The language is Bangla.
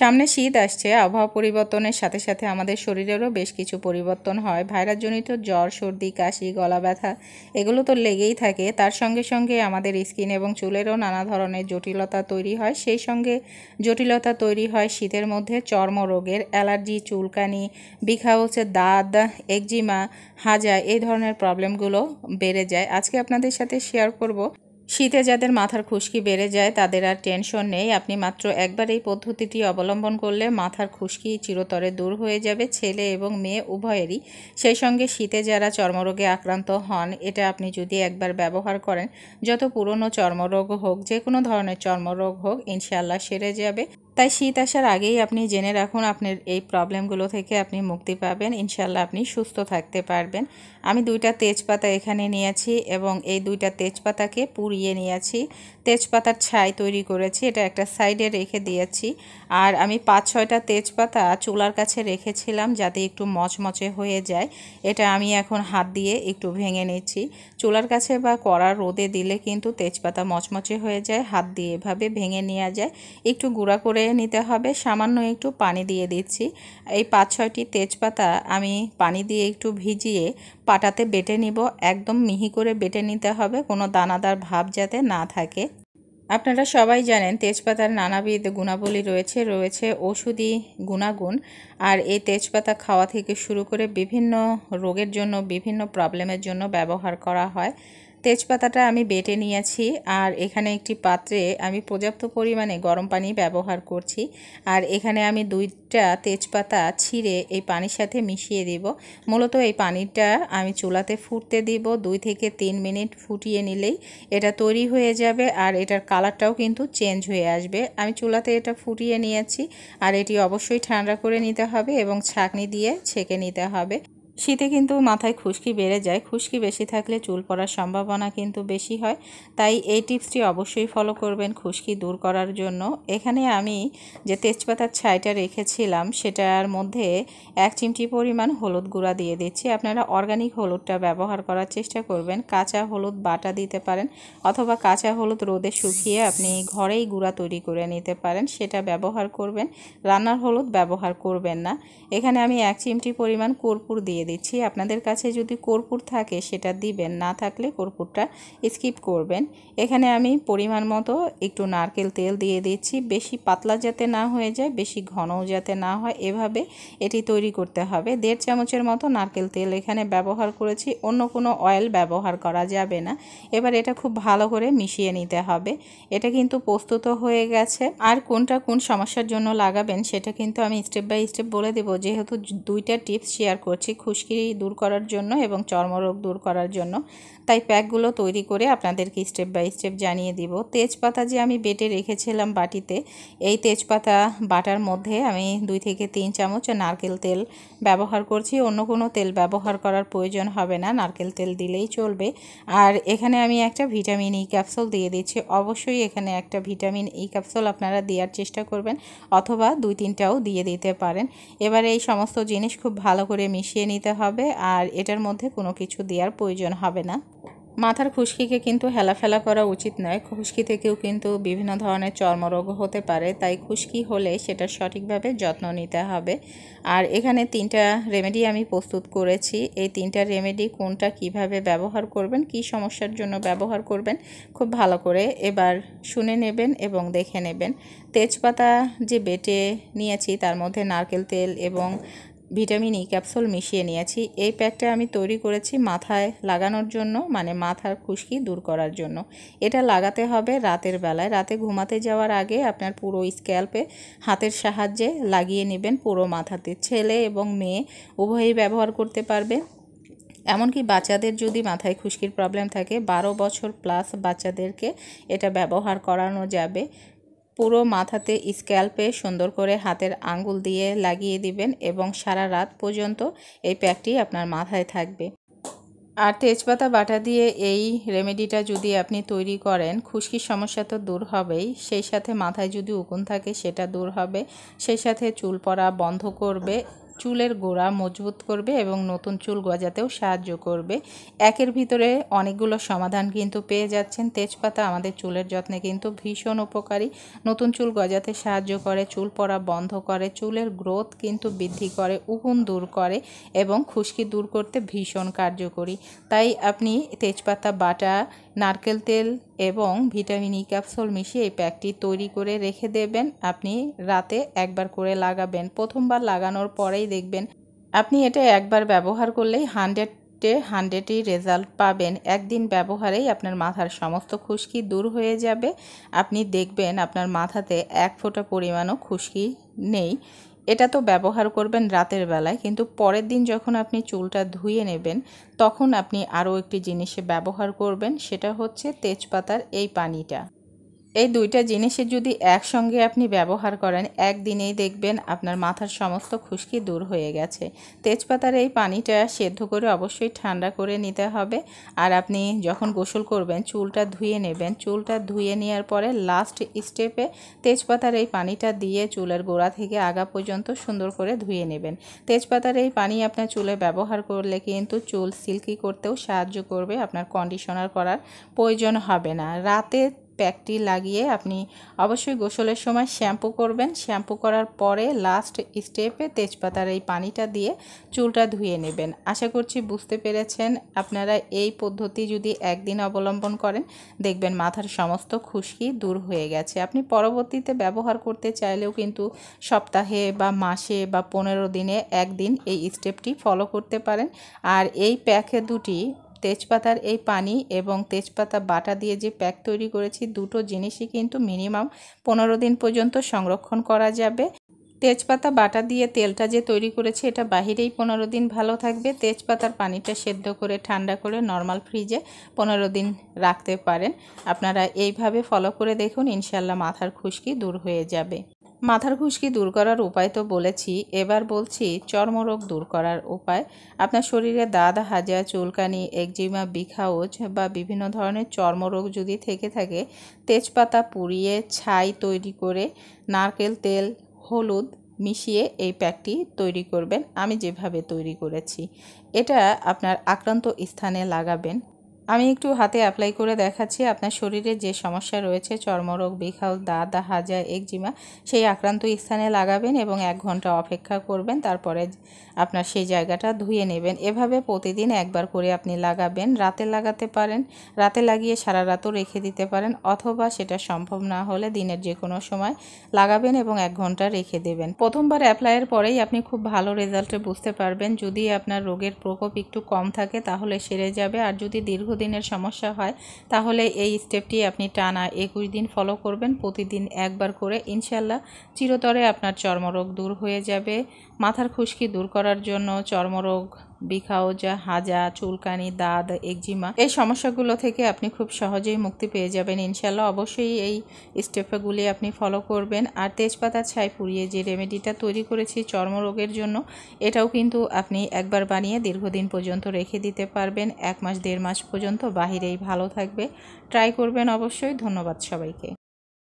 সামনে শীত আসছে আবহাওয়া পরিবর্তনের সাথে সাথে আমাদের শরীরেরও বেশ কিছু পরিবর্তন হয় ভাইরাসজনিত জ্বর সর্দি কাশি গলা ব্যথা এগুলো তো লেগেই থাকে তার সঙ্গে সঙ্গে আমাদের স্কিন এবং চুলেরও নানা ধরনের জটিলতা তৈরি হয় সেই সঙ্গে জটিলতা তৈরি হয় শীতের মধ্যে চর্মরোগের অ্যালার্জি চুলকানি বিখা হচ্ছে দাঁত একজিমা হাজা এই ধরনের প্রবলেমগুলো বেড়ে যায় আজকে আপনাদের সাথে শেয়ার করব শীতে যাদের মাথার খুশকি বেড়ে যায় তাদের আর টেনশন নেই আপনি মাত্র একবার এই পদ্ধতিটি অবলম্বন করলে মাথার খুশকি চিরতরে দূর হয়ে যাবে ছেলে এবং মেয়ে উভয়েরই সেই সঙ্গে শীতে যারা চর্মরোগে আক্রান্ত হন এটা আপনি যদি একবার ব্যবহার করেন যত পুরনো চর্মরোগ হোক যে কোনো ধরনের চর্মরোগ হোক ইনশাল্লাহ সেরে যাবে তাই শীত আসার আগেই আপনি জেনে রাখুন আপনার এই প্রবলেমগুলো থেকে আপনি মুক্তি পাবেন ইনশাল্লাহ আপনি সুস্থ থাকতে পারবেন আমি দুইটা তেজপাতা এখানে নিয়েছি এবং এই দুইটা তেজপাতাকে পুড়িয়ে নিয়েছি তেজপাতার ছাই তৈরি করেছি এটা একটা সাইডে রেখে দিয়েছি আর আমি পাঁচ ছয়টা তেজপাতা চুলার কাছে রেখেছিলাম যাতে একটু মচমচে হয়ে যায় এটা আমি এখন হাত দিয়ে একটু ভেঙে নিচ্ছি চুলার কাছে বা কড়া রোদে দিলে কিন্তু তেজপাতা মচমচে হয়ে যায় হাত দিয়ে এভাবে ভেঙে নেওয়া যায় একটু গুঁড়া করে নিতে হবে সামান্য একটু পানি দিয়ে দিচ্ছি এই পাঁচ ছয়টি তেজপাতা আমি পানি দিয়ে একটু ভিজিয়ে পাটাতে বেটে নিব একদম মিহি করে বেটে নিতে হবে কোনো দানাদার ভাব যাতে না থাকে আপনারা সবাই জানেন তেজপাতার নানাবিধ গুণাবলী রয়েছে রয়েছে ওষুধি গুণাগুণ আর এই তেজপাতা খাওয়া থেকে শুরু করে বিভিন্ন রোগের জন্য বিভিন্ন প্রবলেমের জন্য ব্যবহার করা হয় তেজপাতাটা আমি বেটে নিয়েছি আর এখানে একটি পাত্রে আমি পর্যাপ্ত পরিমাণে গরম পানি ব্যবহার করছি আর এখানে আমি দুইটা তেজপাতা ছিঁড়ে এই পানির সাথে মিশিয়ে দিব মূলত এই পানিটা আমি চুলাতে ফুটতে দিব দুই থেকে তিন মিনিট ফুটিয়ে নিলেই এটা তৈরি হয়ে যাবে আর এটার কালারটাও কিন্তু চেঞ্জ হয়ে আসবে আমি চুলাতে এটা ফুটিয়ে নিয়েছি আর এটি অবশ্যই ঠান্ডা করে নিতে হবে এবং ছাঁকনি দিয়ে ছেঁকে নিতে হবে শীতে কিন্তু মাথায় খুশকি বেড়ে যায় খুশকি বেশি থাকলে চুল পড়ার সম্ভাবনা কিন্তু বেশি হয় তাই এই টিপসটি অবশ্যই ফলো করবেন খুশকি দূর করার জন্য এখানে আমি যে তেজপাতার ছাইটা রেখেছিলাম সেটার মধ্যে এক চিমটি পরিমাণ হলুদ গুঁড়া দিয়ে দিচ্ছি আপনারা অর্গানিক হলুদটা ব্যবহার করার চেষ্টা করবেন কাঁচা হলুদ বাটা দিতে পারেন অথবা কাঁচা হলুদ রোদে শুকিয়ে আপনি ঘরেই গুঁড়া তৈরি করে নিতে পারেন সেটা ব্যবহার করবেন রান্নার হলুদ ব্যবহার করবেন না এখানে আমি এক চিমটি পরিমাণ কর্পূর দিয়ে দিচ্ছি আপনাদের কাছে যদি কর্পূর থাকে সেটা দিবেন না থাকলে কর্পূরটা স্কিপ করবেন এখানে আমি পরিমাণ মতো একটু নারকেল তেল দিয়ে দিচ্ছি বেশি পাতলা যাতে না হয়ে যায় বেশি ঘনও যাতে না হয় এভাবে এটি তৈরি করতে হবে দেড় চামচের মতো নারকেল তেল এখানে ব্যবহার করেছি অন্য কোনো অয়েল ব্যবহার করা যাবে না এবার এটা খুব ভালো করে মিশিয়ে নিতে হবে এটা কিন্তু প্রস্তুত হয়ে গেছে আর কোনটা কোন সমস্যার জন্য লাগাবেন সেটা কিন্তু আমি স্টেপ বাই স্টেপ বলে দেবো যেহেতু দুইটা টিপস শেয়ার করছি খুব খুশকি দূর করার জন্য এবং চর্মরোগ দূর করার জন্য তাই প্যাকগুলো তৈরি করে আপনাদেরকে স্টেপ বাই স্টেপ জানিয়ে দিব তেজপাতা যে আমি বেটে রেখেছিলাম বাটিতে এই তেজপাতা বাটার মধ্যে আমি দুই থেকে তিন চামচ নারকেল তেল ব্যবহার করছি অন্য কোনো তেল ব্যবহার করার প্রয়োজন হবে না নারকেল তেল দিলেই চলবে আর এখানে আমি একটা ভিটামিন ই e ক্যাপসুল দিয়ে দিচ্ছি অবশ্যই এখানে একটা ভিটামিন ই e ক্যাপসুল আপনারা দেওয়ার চেষ্টা করবেন অথবা দুই তিনটাও দিয়ে দিতে পারেন এবারে এই সমস্ত জিনিস খুব ভালো করে মিশিয়ে নিতে নিতে হবে আর এটার মধ্যে কোনো কিছু দেওয়ার প্রয়োজন হবে না মাথার খুশকিকে কিন্তু হেলাফেলা করা উচিত নয় খুশকি থেকেও কিন্তু বিভিন্ন ধরনের চর্মরোগ হতে পারে তাই খুশকি হলে সেটা সঠিকভাবে যত্ন নিতে হবে আর এখানে তিনটা রেমেডি আমি প্রস্তুত করেছি এই তিনটা রেমেডি কোনটা কিভাবে ব্যবহার করবেন কি সমস্যার জন্য ব্যবহার করবেন খুব ভালো করে এবার শুনে নেবেন এবং দেখে নেবেন তেজপাতা যে বেটে নিয়েছি তার মধ্যে নারকেল তেল এবং ভিটামিন ই e ক্যাপসুল মিশিয়ে নিয়েছি এই প্যাকটা আমি তৈরি করেছি মাথায় লাগানোর জন্য মানে মাথার খুশকি দূর করার জন্য এটা লাগাতে হবে রাতের বেলায় রাতে ঘুমাতে যাওয়ার আগে আপনার পুরো স্ক্যাল্পে হাতের সাহায্যে লাগিয়ে নেবেন পুরো মাথাতে ছেলে এবং মেয়ে উভয়ই ব্যবহার করতে পারবে এমনকি বাচ্চাদের যদি মাথায় খুশকির প্রবলেম থাকে বারো বছর প্লাস বাচ্চাদেরকে এটা ব্যবহার করানো যাবে পুরো মাথাতে স্ক্যাল্পে সুন্দর করে হাতের আঙ্গুল দিয়ে লাগিয়ে দিবেন এবং সারা রাত পর্যন্ত এই প্যাকটি আপনার মাথায় থাকবে আর তেজপাতা বাটা দিয়ে এই রেমেডিটা যদি আপনি তৈরি করেন খুশকির সমস্যা তো দূর হবেই সেই সাথে মাথায় যদি উকুন থাকে সেটা দূর হবে সেই সাথে চুল পড়া বন্ধ করবে চুলের গোড়া মজবুত করবে এবং নতুন চুল গজাতেও সাহায্য করবে একের ভিতরে অনেকগুলো সমাধান কিন্তু পেয়ে যাচ্ছেন তেজপাতা আমাদের চুলের যত্নে কিন্তু ভীষণ উপকারী নতুন চুল গজাতে সাহায্য করে চুল পড়া বন্ধ করে চুলের গ্রোথ কিন্তু বৃদ্ধি করে উগুন দূর করে এবং খুশকি দূর করতে ভীষণ কার্যকরী তাই আপনি তেজপাতা বাটা নারকেল তেল এবং ভিটামিন ই e ক্যাপসুল মিশিয়ে এই প্যাকটি তৈরি করে রেখে দেবেন আপনি রাতে একবার করে লাগাবেন প্রথমবার লাগানোর পরেই দেখবেন আপনি এটা একবার ব্যবহার করলেই হান্ড্রেড টে হান্ড্রেডই রেজাল্ট পাবেন একদিন ব্যবহারেই আপনার মাথার সমস্ত খুশকি দূর হয়ে যাবে আপনি দেখবেন আপনার মাথাতে এক ফোঁটা পরিমাণও খুশকি নেই এটা তো ব্যবহার করবেন রাতের বেলায় কিন্তু পরের দিন যখন আপনি চুলটা ধুয়ে নেবেন তখন আপনি আরও একটি জিনিসে ব্যবহার করবেন সেটা হচ্ছে তেজপাতার এই পানিটা এই দুইটা জিনিসের যদি একসঙ্গে আপনি ব্যবহার করেন একদিনেই দেখবেন আপনার মাথার সমস্ত খুশকি দূর হয়ে গেছে তেজপাতার এই পানিটা সেদ্ধ করে অবশ্যই ঠান্ডা করে নিতে হবে আর আপনি যখন গোসল করবেন চুলটা ধুয়ে নেবেন চুলটা ধুয়ে নেওয়ার পরে লাস্ট স্টেপে তেজপাতার এই পানিটা দিয়ে চুলের গোড়া থেকে আগা পর্যন্ত সুন্দর করে ধুয়ে নেবেন তেজপাতার এই পানি আপনার চুলে ব্যবহার করলে কিন্তু চুল সিল্কি করতেও সাহায্য করবে আপনার কন্ডিশনার করার প্রয়োজন হবে না রাতে প্যাকটি লাগিয়ে আপনি অবশ্যই গোসলের সময় শ্যাম্পু করবেন শ্যাম্পু করার পরে লাস্ট স্টেপে তেজপাতার এই পানিটা দিয়ে চুলটা ধুয়ে নেবেন আশা করছি বুঝতে পেরেছেন আপনারা এই পদ্ধতি যদি একদিন অবলম্বন করেন দেখবেন মাথার সমস্ত খুশকি দূর হয়ে গেছে আপনি পরবর্তীতে ব্যবহার করতে চাইলেও কিন্তু সপ্তাহে বা মাসে বা পনেরো দিনে একদিন এই স্টেপটি ফলো করতে পারেন আর এই প্যাকে দুটি তেজপাতার এই পানি এবং তেজপাতা বাটা দিয়ে যে প্যাক তৈরি করেছি দুটো জিনিসই কিন্তু মিনিমাম পনেরো দিন পর্যন্ত সংরক্ষণ করা যাবে তেজপাতা বাটা দিয়ে তেলটা যে তৈরি করেছি এটা বাহিরেই পনেরো দিন ভালো থাকবে তেজপাতার পানিটা সেদ্ধ করে ঠান্ডা করে নর্মাল ফ্রিজে পনেরো দিন রাখতে পারেন আপনারা এইভাবে ফলো করে দেখুন ইনশাল্লাহ মাথার খুশকি দূর হয়ে যাবে মাথার খুশকি দূর করার উপায় তো বলেছি এবার বলছি চর্মরোগ দূর করার উপায় আপনার শরীরে দাঁত হাজা চুলকানি একজিমা বিখাউজ বা বিভিন্ন ধরনের চর্মরোগ যদি থেকে থাকে তেজপাতা পুড়িয়ে ছাই তৈরি করে নারকেল তেল হলুদ মিশিয়ে এই প্যাকটি তৈরি করবেন আমি যেভাবে তৈরি করেছি এটা আপনার আক্রান্ত স্থানে লাগাবেন আমি একটু হাতে অ্যাপ্লাই করে দেখাচ্ছি আপনার শরীরে যে সমস্যা রয়েছে চর্মরোগ বিখাল দাঁত হাজা একজিমা সেই আক্রান্ত স্থানে লাগাবেন এবং এক ঘন্টা অপেক্ষা করবেন তারপরে আপনার সেই জায়গাটা ধুয়ে নেবেন এভাবে প্রতিদিন একবার করে আপনি লাগাবেন রাতে লাগাতে পারেন রাতে লাগিয়ে সারা রাতও রেখে দিতে পারেন অথবা সেটা সম্ভব না হলে দিনের যে কোনো সময় লাগাবেন এবং এক ঘন্টা রেখে দেবেন প্রথমবার অ্যাপ্লাইয়ের পরেই আপনি খুব ভালো রেজাল্টে বুঝতে পারবেন যদি আপনার রোগের প্রকোপ একটু কম থাকে তাহলে সেরে যাবে আর যদি দীর্ঘ দিনের সমস্যা হয় তাহলে এই স্টেপটি আপনি টানা একুশ দিন ফলো করবেন প্রতিদিন একবার করে ইনশাল্লাহ চিরতরে আপনার চর্মরোগ দূর হয়ে যাবে মাথার খুশকি দূর করার জন্য চর্মরোগ বিখাওজা হাজা চুলকানি দাঁত একজিমা এই সমস্যাগুলো থেকে আপনি খুব সহজেই মুক্তি পেয়ে যাবেন ইনশাল্লাহ অবশ্যই এই স্টেপগুলি আপনি ফলো করবেন আর তেজপাতা ছাই পুড়িয়ে যে রেমেডিটা তৈরি করেছি চর্মরোগের জন্য এটাও কিন্তু আপনি একবার বানিয়ে দীর্ঘদিন পর্যন্ত রেখে দিতে পারবেন এক মাস দেড় মাস পর্যন্ত বাহিরেই ভালো থাকবে ট্রাই করবেন অবশ্যই ধন্যবাদ সবাইকে